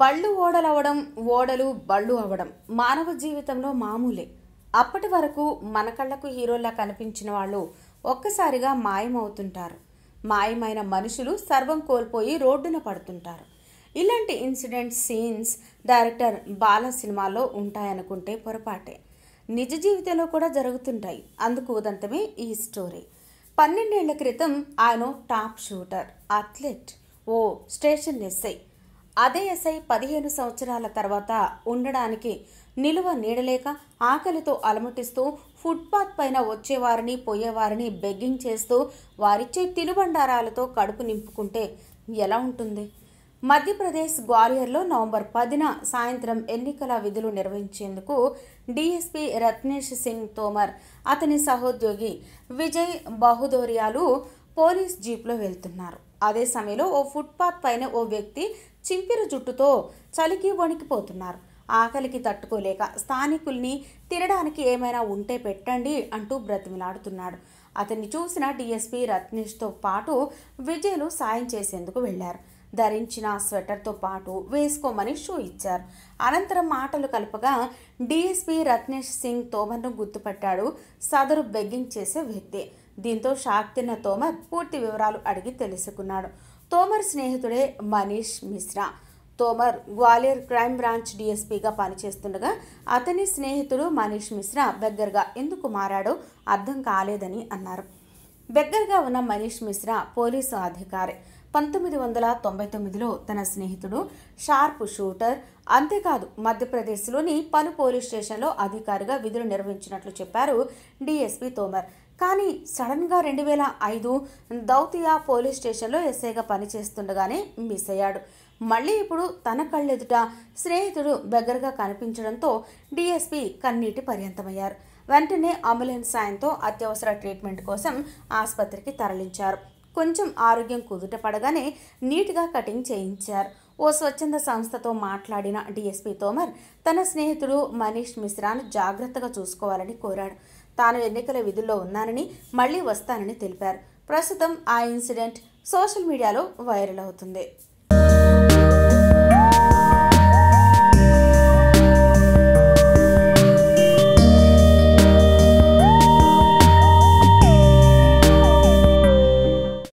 బళ్ళు ఓడలవడం ఓడలు బళ్ళు అవడం మానవ జీవితంలో మామూలే అప్పటి వరకు మన కళ్ళకు హీరోలా కనిపించిన వాళ్ళు ఒక్కసారిగా మాయమవుతుంటారు మాయమైన మనుషులు సర్వం కోల్పోయి రోడ్డున పడుతుంటారు ఇలాంటి ఇన్సిడెంట్ సీన్స్ డైరెక్టర్ బాల సినిమాలో ఉంటాయనుకుంటే పొరపాటే నిజ జీవితంలో కూడా జరుగుతుంటాయి అందుకు ఉదంతమే ఈ స్టోరీ పన్నెండేళ్ల క్రితం ఆయన టాప్ షూటర్ అథ్లెట్ ఓ స్టేషన్ ఎస్ఐ అదే ఎస్ఐ పదిహేను సంవత్సరాల తర్వాత ఉండడానికి నిలువ నీడలేక ఆకలితో అలమటిస్తూ ఫుట్పాత్ పైన వచ్చేవారిని పోయేవారిని బెగ్గింగ్ చేస్తూ వారిచ్చే తినుబండారాలతో కడుపు నింపుకుంటే ఎలా ఉంటుంది మధ్యప్రదేశ్ గ్వాలియర్లో నవంబర్ పదిన సాయంత్రం ఎన్నికల విధులు నిర్వహించేందుకు డిఎస్పీ రత్నేష్ సింగ్ తోమర్ అతని సహోద్యోగి విజయ్ బహుదోరియాలు పోలీస్ జీప్లో వెళ్తున్నారు అదే సమయంలో ఓ ఫుట్పాత్ పైన ఓ వ్యక్తి చింపిరి జుట్టుతో చలికి వణికిపోతున్నారు ఆకలికి తట్టుకోలేక స్థానికుల్ని తినడానికి ఏమైనా ఉంటే పెట్టండి అంటూ బ్రతిమిలాడుతున్నాడు అతన్ని చూసిన డిఎస్పీ రత్నేష్తో పాటు విజయ్లు సాయం చేసేందుకు వెళ్లారు ధరించిన స్వెటర్తో పాటు వేసుకోమని షూ ఇచ్చారు అనంతరం మాటలు కలపగా డీఎస్పీ రత్నేష్ సింగ్ తోమర్ను గుర్తుపట్టాడు సదరు బెగ్గింగ్ చేసే వ్యక్తి దీంతో షాక్ తిన్న తోమర్ పూర్తి వివరాలు అడిగి తెలుసుకున్నాడు తోమర్ స్నేహితుడే మనీష్ మిశ్రా తోమర్ గ్వాలియర్ క్రైమ్ బ్రాంచ్ డీఎస్పీగా పనిచేస్తుండగా అతని స్నేహితుడు మనీష్ మిశ్రా దగ్గరగా ఎందుకు మారాడో అర్థం కాలేదని అన్నారు దగ్గరగా ఉన్న మనీష్ మిశ్రా పోలీసు అధికారి పంతొమ్మిది వందల తొంభై తొమ్మిదిలో తన స్నేహితుడు షార్ప్ షూటర్ అంతేకాదు మధ్యప్రదేశ్లోని పలు పోలీస్ స్టేషన్లో అధికారిగా విధులు నిర్వహించినట్లు చెప్పారు డిఎస్పీ తోమర్ కానీ సడన్గా రెండు వేల ఐదు దౌతియా పోలీస్ స్టేషన్లో ఎస్ఐగా పనిచేస్తుండగానే మిస్ అయ్యాడు మళ్ళీ ఇప్పుడు తన కళ్ళెదుట స్నేహితుడు దగ్గరగా కనిపించడంతో డిఎస్పీ కన్నీటి పర్యంతమయ్యారు వెంటనే అంబులెన్స్ సాయంతో అత్యవసర ట్రీట్మెంట్ కోసం ఆసుపత్రికి తరలించారు కొంచెం ఆరోగ్యం కుదుట పడగానే నీట్గా కటింగ్ చేయించారు ఓ స్వచ్ఛంద సంస్థతో మాట్లాడిన డిఎస్పీ తోమర్ తన స్నేహితుడు మనీష్ మిశ్రాను జాగ్రత్తగా చూసుకోవాలని కోరాడు తాను ఎన్నికల విధుల్లో ఉన్నానని మళ్లీ వస్తానని తెలిపారు ప్రస్తుతం ఆ ఇన్సిడెంట్ సోషల్ మీడియాలో వైరల్ అవుతుంది